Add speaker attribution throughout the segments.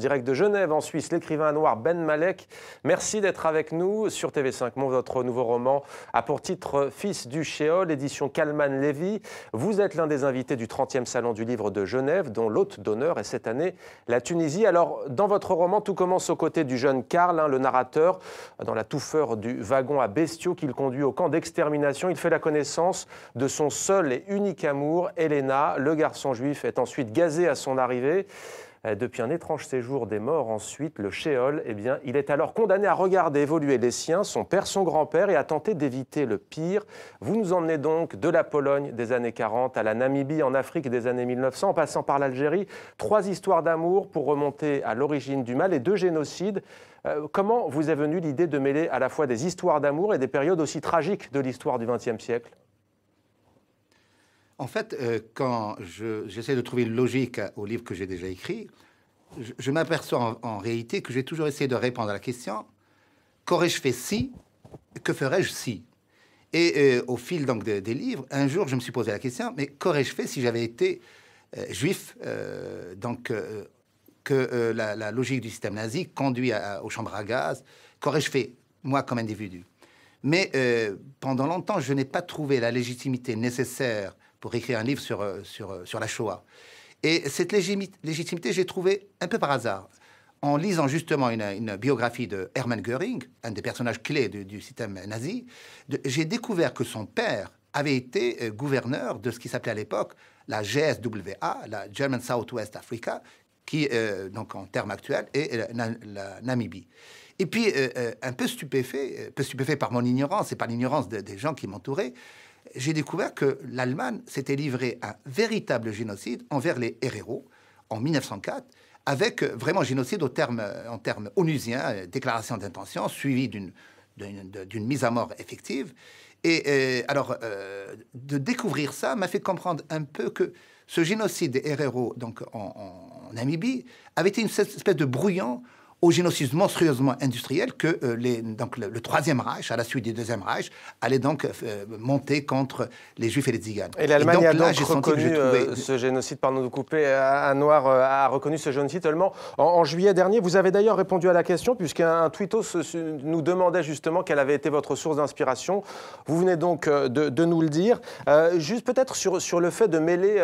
Speaker 1: direct de Genève, en Suisse, l'écrivain noir Ben Malek. Merci d'être avec nous sur TV5 Monde. Votre nouveau roman a pour titre Fils du Chéol », édition Kalman Levy. Vous êtes l'un des invités du 30e Salon du Livre de Genève, dont l'hôte d'honneur est cette année la Tunisie. Alors, dans votre roman, tout commence aux côtés du jeune Karl, hein, le narrateur, dans la touffeur du wagon à bestiaux qu'il conduit au camp d'extermination. Il fait la connaissance de son seul et unique amour, Elena. Le garçon juif est ensuite gazé à son arrivée. Euh, depuis un étrange séjour des morts ensuite, le Sheol, eh bien, il est alors condamné à regarder évoluer les siens, son père, son grand-père, et à tenter d'éviter le pire. Vous nous emmenez donc de la Pologne des années 40 à la Namibie en Afrique des années 1900, en passant par l'Algérie. Trois histoires d'amour pour remonter à l'origine du mal et deux génocides. Euh, comment vous est venue l'idée de mêler à la fois des histoires d'amour et des périodes aussi tragiques de l'histoire du XXe siècle
Speaker 2: en fait, euh, quand j'essaie de trouver une logique au livre que j'ai déjà écrit, je, m'aperçois en, réalité que j'ai toujours essayé de répondre à la question qu'aurais-je fait si Que ferais-je si Et euh, au fil donc des livres, un jour, je me suis posé la question mais qu'aurais-je fait si j'avais été euh, juif Donc que la, logique du système nazi conduit aux chambres à gaz. Qu'aurais-je fait moi comme individu mais pendant longtemps, je n'ai pas trouvé la légitimité nécessaire pour écrire un livre sur, euh, euh, sur, la Shoah. Et cette légitimité, j'ai trouvé un peu par hasard. En lisant justement une, biographie de Hermann Göring, un des personnages clés du, système nazi, j'ai découvert que son père avait été euh, gouverneur de ce qui s'appelait à l'époque la GSWA, la German Southwest Africa, qui, donc en termes actuels, est la, Namibie. Et puis, un peu stupéfait, peu stupéfait par mon ignorance et par l'ignorance des gens qui m'entouraient, j'ai découvert que l'Allemagne s'était livrée à un véritable génocide envers les Herero en 1904, avec vraiment génocide en termes onusiens, déclaration d'intention, suivie d'une, mise à mort effective. Et, euh, alors, euh, de découvrir ça m'a fait comprendre un peu que ce génocide des Herero, donc en, en Namibie, avait été une espèce de brouillon au génocide monstrueusement industriel que euh, les, donc le, Troisième Reich, à la suite du Deuxième Reich, allait donc euh, euh, monter contre les Juifs et les Tziganes. Et l'Allemagne a donc reconnu ce
Speaker 1: génocide, pardon de couper, un noir a reconnu ce génocide seulement en, juillet dernier. Vous avez d'ailleurs répondu à la question, puisqu'un tweetos nous demandait justement quelle avait été votre source d'inspiration. Vous venez donc de, nous le dire. juste peut-être sur, sur le fait de mêler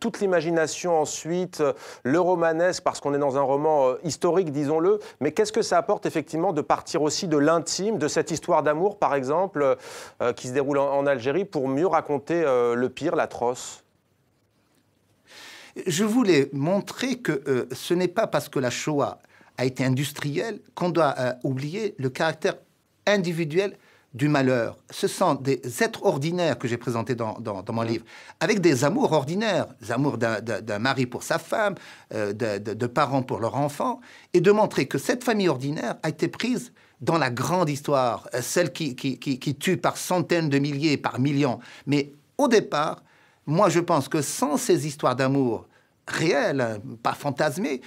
Speaker 1: toute l'imagination ensuite, le romanesque, parce qu'on est dans un roman historique, disons mais qu'est-ce que ça apporte effectivement de partir aussi de l'intime, de cette histoire d'amour par exemple, euh, euh, qui se déroule en, Algérie, pour mieux raconter euh, le pire, l'atroce
Speaker 2: Je voulais montrer que ce n'est pas parce que la Shoah a été industrielle qu'on doit oublier le caractère individuel du malheur. Ce sont des êtres ordinaires que j'ai présentés dans, mon livre, avec des amours ordinaires, des amours d'un mari pour sa femme, euh, de, parents pour leur enfant, et de montrer que cette famille ordinaire a été prise dans la grande histoire, euh, celle qui, tue par centaines de milliers, par millions. Mais au départ, moi je pense que sans ces histoires d'amour réelles, pas fantasmées,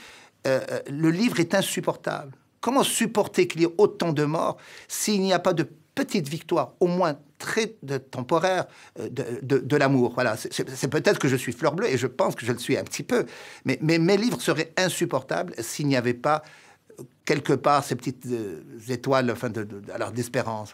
Speaker 2: euh, le livre est insupportable. Comment supporter qu'il y ait autant de morts s'il n'y a pas de petite victoire, au moins très temporaire, euh, de, l'amour. Voilà, c'est peut-être que je suis fleur bleue, et je pense que je le suis un petit peu, mais, mes livres seraient insupportables s'il n'y avait pas euh, quelque part ces petites euh, étoiles enfin, d'espérance.